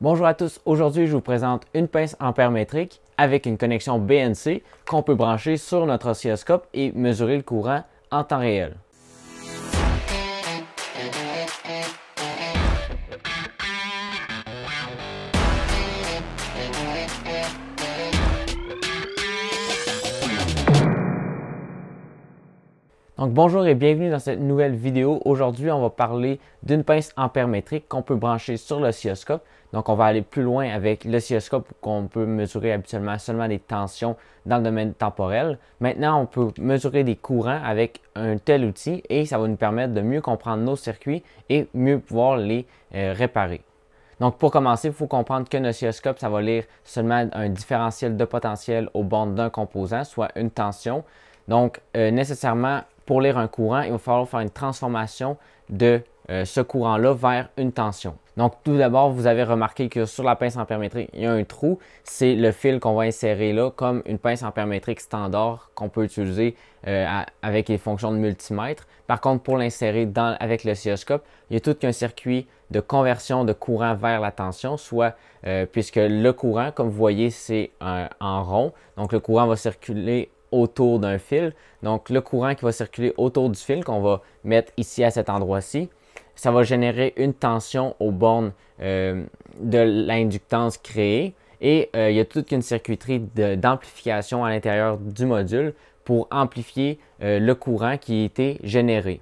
Bonjour à tous, aujourd'hui je vous présente une pince ampère métrique avec une connexion BNC qu'on peut brancher sur notre oscilloscope et mesurer le courant en temps réel. Donc bonjour et bienvenue dans cette nouvelle vidéo. Aujourd'hui, on va parler d'une pince ampère qu'on peut brancher sur l'oscilloscope. Donc on va aller plus loin avec l'oscilloscope qu'on peut mesurer habituellement seulement des tensions dans le domaine temporel. Maintenant, on peut mesurer des courants avec un tel outil et ça va nous permettre de mieux comprendre nos circuits et mieux pouvoir les euh, réparer. Donc, pour commencer, il faut comprendre qu'un oscilloscope, ça va lire seulement un différentiel de potentiel aux bornes d'un composant, soit une tension. Donc, euh, nécessairement, pour lire un courant, il va falloir faire une transformation de euh, ce courant-là vers une tension. Donc, tout d'abord, vous avez remarqué que sur la pince en il y a un trou. C'est le fil qu'on va insérer là, comme une pince en standard qu'on peut utiliser euh, avec les fonctions de multimètre. Par contre, pour l'insérer avec le il y a tout qu'un circuit de conversion de courant vers la tension, soit euh, puisque le courant, comme vous voyez, c'est en rond. Donc, le courant va circuler autour d'un fil. Donc le courant qui va circuler autour du fil qu'on va mettre ici à cet endroit-ci, ça va générer une tension aux bornes euh, de l'inductance créée. Et euh, il y a toute une circuiterie d'amplification à l'intérieur du module pour amplifier euh, le courant qui a été généré.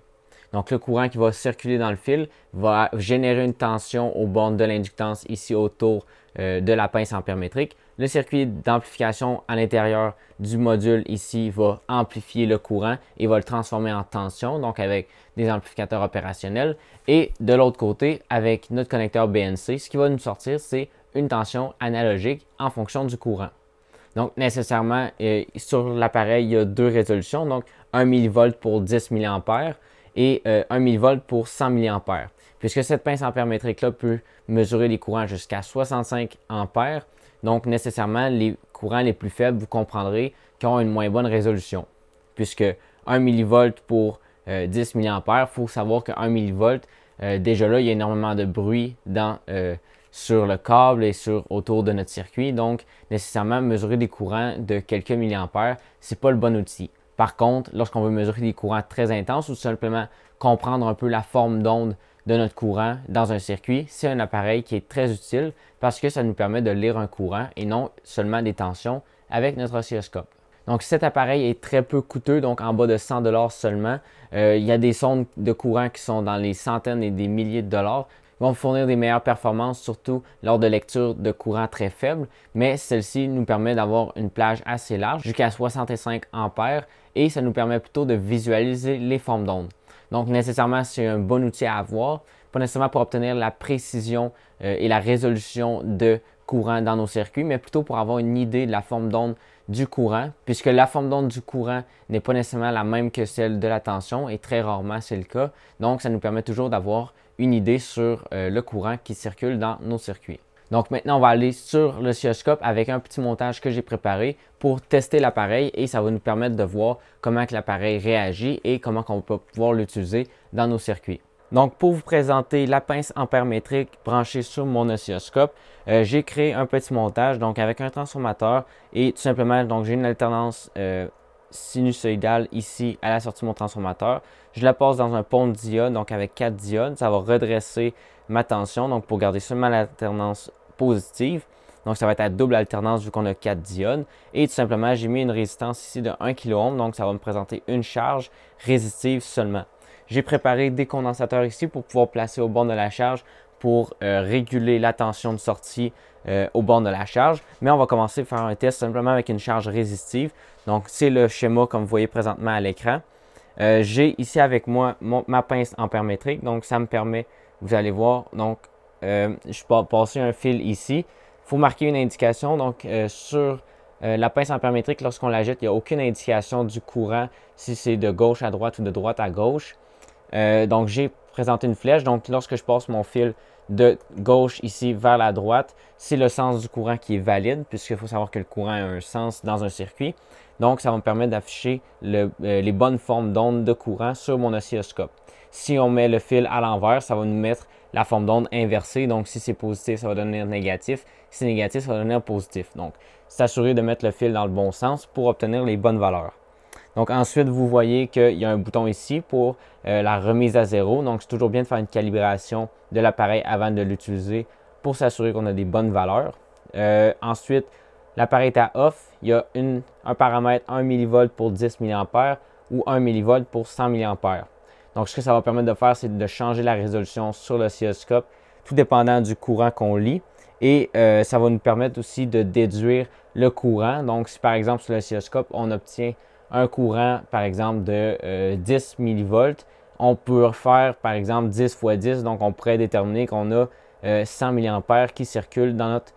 Donc le courant qui va circuler dans le fil va générer une tension aux bornes de l'inductance ici autour de la pince en le circuit d'amplification à l'intérieur du module ici va amplifier le courant et va le transformer en tension, donc avec des amplificateurs opérationnels. Et de l'autre côté, avec notre connecteur BNC, ce qui va nous sortir, c'est une tension analogique en fonction du courant. Donc, nécessairement, euh, sur l'appareil, il y a deux résolutions, donc 1 mV pour 10 mA et 1 euh, mV pour 100 mA. Puisque cette pince en là peut mesurer les courants jusqu'à 65 A donc, nécessairement, les courants les plus faibles, vous comprendrez qui ont une moins bonne résolution. Puisque 1 mV pour 10 mA, il faut savoir que 1 mV, euh, déjà là, il y a énormément de bruit dans, euh, sur le câble et sur, autour de notre circuit. Donc, nécessairement, mesurer des courants de quelques milliampères, ce n'est pas le bon outil. Par contre, lorsqu'on veut mesurer des courants très intenses ou simplement comprendre un peu la forme d'onde de notre courant dans un circuit, c'est un appareil qui est très utile parce que ça nous permet de lire un courant et non seulement des tensions avec notre oscilloscope. Donc cet appareil est très peu coûteux, donc en bas de 100 dollars seulement. Euh, il y a des sondes de courant qui sont dans les centaines et des milliers de dollars. Ils vont fournir des meilleures performances, surtout lors de lecture de courant très faibles, mais celle-ci nous permet d'avoir une plage assez large, jusqu'à 65 ampères, et ça nous permet plutôt de visualiser les formes d'ondes. Donc, nécessairement, c'est un bon outil à avoir, pas nécessairement pour obtenir la précision euh, et la résolution de courant dans nos circuits, mais plutôt pour avoir une idée de la forme d'onde du courant, puisque la forme d'onde du courant n'est pas nécessairement la même que celle de la tension, et très rarement c'est le cas. Donc, ça nous permet toujours d'avoir une idée sur euh, le courant qui circule dans nos circuits. Donc maintenant, on va aller sur l'oscilloscope avec un petit montage que j'ai préparé pour tester l'appareil et ça va nous permettre de voir comment l'appareil réagit et comment on peut pouvoir l'utiliser dans nos circuits. Donc pour vous présenter la pince ampère-métrique branchée sur mon oscilloscope, euh, j'ai créé un petit montage donc avec un transformateur et tout simplement donc j'ai une alternance euh, sinusoïdale ici à la sortie de mon transformateur. Je la passe dans un pont de donc avec quatre diodes, ça va redresser ma tension. Donc, pour garder seulement l'alternance positive, donc ça va être à double alternance vu qu'on a 4 diodes. Et tout simplement, j'ai mis une résistance ici de 1 kOhm donc ça va me présenter une charge résistive seulement. J'ai préparé des condensateurs ici pour pouvoir placer au bord de la charge pour euh, réguler la tension de sortie euh, au bord de la charge. Mais on va commencer à faire un test simplement avec une charge résistive. Donc c'est le schéma comme vous voyez présentement à l'écran. Euh, j'ai ici avec moi ma pince en donc ça me permet vous allez voir, donc, euh, je peux passer un fil ici. Il faut marquer une indication. Donc, euh, sur euh, la pince en lorsqu'on la jette, il n'y a aucune indication du courant, si c'est de gauche à droite ou de droite à gauche. donc, j'ai présenté une flèche. Donc, lorsque je passe mon fil de gauche ici vers la droite, c'est le sens du courant qui est valide, puisqu'il faut savoir que le courant a un sens dans un circuit. Donc, ça va me permettre d'afficher euh, les bonnes formes d'onde de courant sur mon oscilloscope. Si on met le fil à l'envers, ça va nous mettre la forme d'onde inversée. Donc, si c'est positif, ça va devenir négatif. Si c'est négatif, ça va devenir positif. Donc, s'assurer de mettre le fil dans le bon sens pour obtenir les bonnes valeurs. Donc ensuite, vous voyez qu'il y a un bouton ici pour euh, la remise à zéro. Donc c'est toujours bien de faire une calibration de l'appareil avant de l'utiliser pour s'assurer qu'on a des bonnes valeurs. Euh, ensuite, L'appareil est à off, il y a un paramètre 1 millivolt pour 10 milliampères ou 1 millivolt pour 100 milliampères. Donc, ce que ça va permettre de faire, c'est de changer la résolution sur l'oscilloscope, tout dépendant du courant qu'on lit. Et euh, ça va nous permettre aussi de déduire le courant. Donc, si par exemple sur l'oscilloscope, on obtient un courant, par exemple, de 10 euh, mV, on peut refaire par exemple, 10 fois 10. Donc, on pourrait déterminer qu'on a 100 euh, mA qui circulent dans notre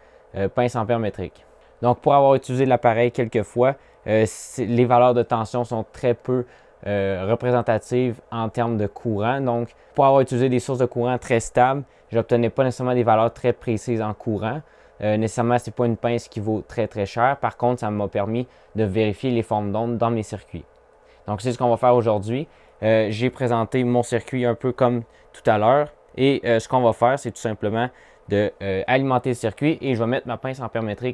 pince ampère métrique. Donc, pour avoir utilisé l'appareil quelques fois, euh, les valeurs de tension sont très peu euh, représentatives en termes de courant. Donc, pour avoir utilisé des sources de courant très stables, je n'obtenais pas nécessairement des valeurs très précises en courant. Euh, nécessairement, ce n'est pas une pince qui vaut très très cher. Par contre, ça m'a permis de vérifier les formes d'onde dans mes circuits. Donc, c'est ce qu'on va faire aujourd'hui. J'ai présenté mon circuit un peu comme tout à l'heure. Et ce qu'on va faire, c'est tout simplement de euh, alimenter le circuit et je vais mettre ma pince en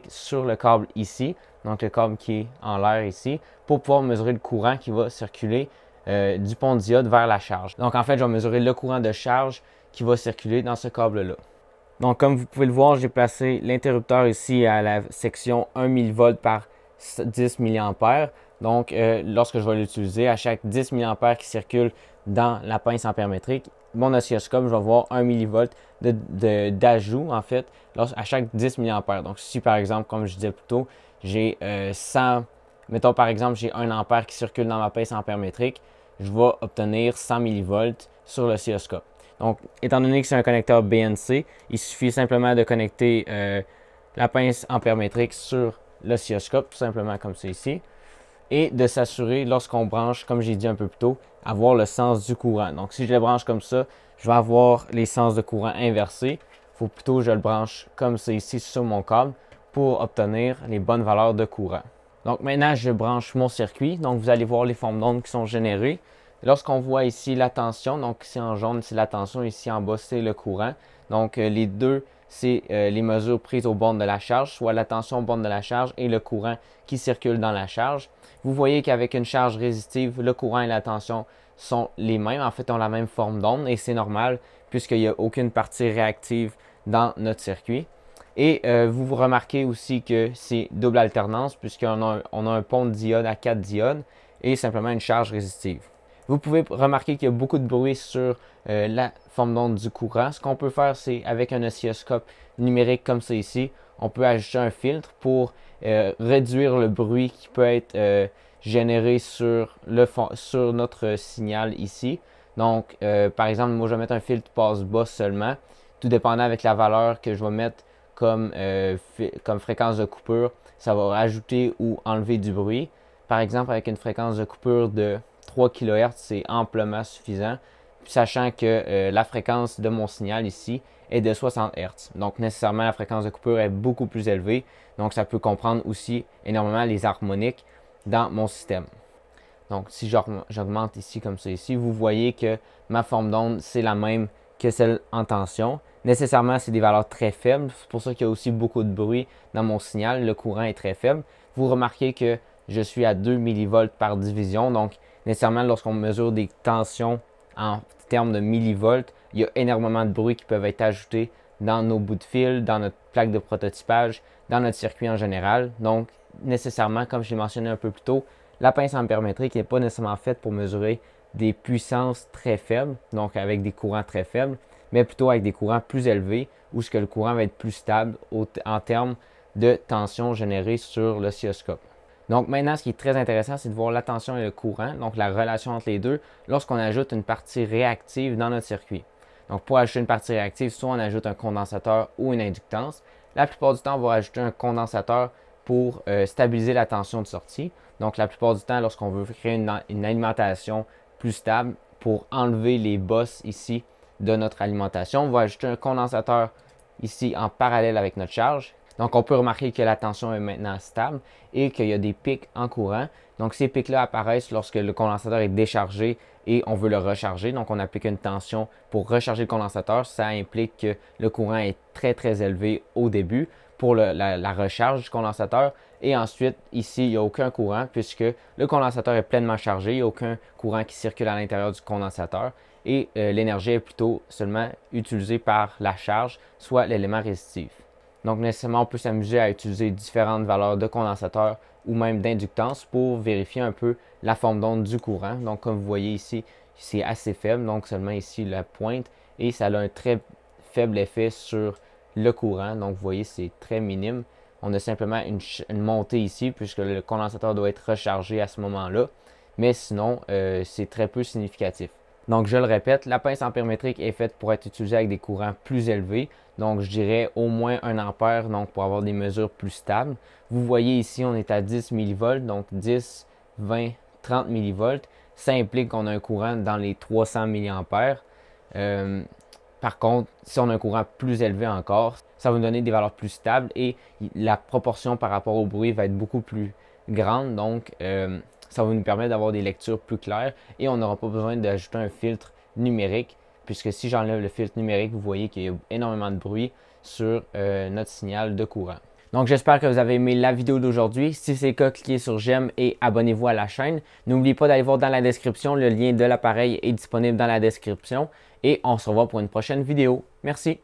sur le câble ici, donc le câble qui est en l'air ici, pour pouvoir mesurer le courant qui va circuler euh, du pont diode vers la charge. Donc en fait, je vais mesurer le courant de charge qui va circuler dans ce câble-là. Donc comme vous pouvez le voir, j'ai placé l'interrupteur ici à la section 1000 volts par 10 mA. Donc euh, lorsque je vais l'utiliser, à chaque 10 mA qui circule dans la pince en mon oscilloscope, je vais avoir 1 mV d'ajout, en fait, à chaque 10 mA. Donc, si par exemple, comme je disais plus tôt, j'ai 100, euh, mettons par exemple, j'ai 1 ampère qui circule dans ma pince ampère je vais obtenir 100 mV sur l'oscilloscope. Donc, étant donné que c'est un connecteur BNC, il suffit simplement de connecter euh, la pince ampère sur l'oscilloscope, tout simplement comme ça ici et de s'assurer lorsqu'on branche, comme j'ai dit un peu plus tôt, avoir le sens du courant. Donc si je le branche comme ça, je vais avoir les sens de courant inversés. Il faut plutôt que je le branche comme ça ici sur mon câble pour obtenir les bonnes valeurs de courant. Donc maintenant, je branche mon circuit. Donc vous allez voir les formes d'ondes qui sont générées. Lorsqu'on voit ici la tension, donc ici en jaune, c'est la tension, ici en bas, c'est le courant. Donc euh, les deux, c'est euh, les mesures prises au bornes de la charge, soit la tension aux bornes de la charge et le courant qui circule dans la charge. Vous voyez qu'avec une charge résistive, le courant et la tension sont les mêmes, en fait ont la même forme d'onde et c'est normal puisqu'il n'y a aucune partie réactive dans notre circuit. Et euh, vous, remarquez aussi que c'est double alternance puisqu'on a, un pont de diode à 4 diodes et simplement une charge résistive. Vous pouvez remarquer qu'il y a beaucoup de bruit sur euh, la forme d'onde du courant. Ce qu'on peut faire, c'est avec un oscilloscope numérique comme ça ici, on peut ajouter un filtre pour euh, réduire le bruit qui peut être euh, généré sur, sur notre signal ici. Donc, euh, par exemple, moi, je vais mettre un filtre passe-bas seulement, tout dépendant avec la valeur que je vais mettre comme, comme fréquence de coupure, ça va rajouter ou enlever du bruit. Par exemple, avec une fréquence de coupure de 3 kHz, c'est amplement suffisant sachant que euh, la fréquence de mon signal ici est de 60 Hz. Donc nécessairement, la fréquence de coupure est beaucoup plus élevée. Donc ça peut comprendre aussi énormément les harmoniques dans mon système. Donc si j'augmente ici comme ça ici, vous voyez que ma forme d'onde, c'est la même que celle en tension. Nécessairement, c'est des valeurs très faibles. C'est pour ça qu'il y a aussi beaucoup de bruit dans mon signal. Le courant est très faible. Vous remarquez que je suis à 2 millivolts par division. Donc, nécessairement, lorsqu'on mesure des tensions en termes de millivolts, il y a énormément de bruit qui peuvent être ajoutés dans nos bouts de fil, dans notre plaque de prototypage, dans notre circuit en général. Donc, nécessairement, comme je l'ai mentionné un peu plus tôt, la pince en permétrique n'est pas nécessairement faite pour mesurer des puissances très faibles, donc avec des courants très faibles, mais plutôt avec des courants plus élevés, où ce que le courant va être plus stable en termes de tension générée sur l'oscilloscope. Donc maintenant, ce qui est très intéressant, c'est de voir la tension et le courant, donc la relation entre les deux, lorsqu'on ajoute une partie réactive dans notre circuit. Donc pour ajouter une partie réactive, soit on ajoute un condensateur ou une inductance. La plupart du temps, on va ajouter un condensateur pour euh, stabiliser la tension de sortie. Donc la plupart du temps, lorsqu'on veut créer une, alimentation plus stable pour enlever les bosses ici de notre alimentation, on va ajouter un condensateur ici en parallèle avec notre charge donc, on peut remarquer que la tension est maintenant stable et qu'il y a des pics en courant. Donc, ces pics-là apparaissent lorsque le condensateur est déchargé et on veut le recharger. Donc, on applique une tension pour recharger le condensateur. Ça implique que le courant est très, très élevé au début pour la, recharge du condensateur. Et ensuite, ici, il n'y a aucun courant puisque le condensateur est pleinement chargé. Il n'y a aucun courant qui circule à l'intérieur du condensateur. Et euh, l'énergie est plutôt seulement utilisée par la charge, soit l'élément résistif. Donc nécessairement, on peut s'amuser à utiliser différentes valeurs de condensateur ou même d'inductance pour vérifier un peu la forme d'onde du courant. Donc comme vous voyez ici, c'est assez faible, donc seulement ici la pointe, et ça a un très faible effet sur le courant. Donc vous voyez, c'est très minime. On a simplement une, montée ici, puisque le condensateur doit être rechargé à ce moment-là. Mais sinon, euh, c'est très peu significatif. Donc, je le répète, la pince ampérimétrique est faite pour être utilisée avec des courants plus élevés. Donc, je dirais au moins 1 ampère, donc pour avoir des mesures plus stables. Vous voyez ici, on est à 10 mV, donc 10, 20, 30 mV. Ça implique qu'on a un courant dans les 300 milliampères. Euh, par contre, si on a un courant plus élevé encore, ça va nous donner des valeurs plus stables et la proportion par rapport au bruit va être beaucoup plus grande. Donc, euh, ça va nous permettre d'avoir des lectures plus claires et on n'aura pas besoin d'ajouter un filtre numérique, puisque si j'enlève le filtre numérique, vous voyez qu'il y a énormément de bruit sur euh, notre signal de courant. Donc j'espère que vous avez aimé la vidéo d'aujourd'hui. Si c'est le cas, cliquez sur j'aime et abonnez-vous à la chaîne. N'oubliez pas d'aller voir dans la description, le lien de l'appareil est disponible dans la description. Et on se revoit pour une prochaine vidéo. Merci.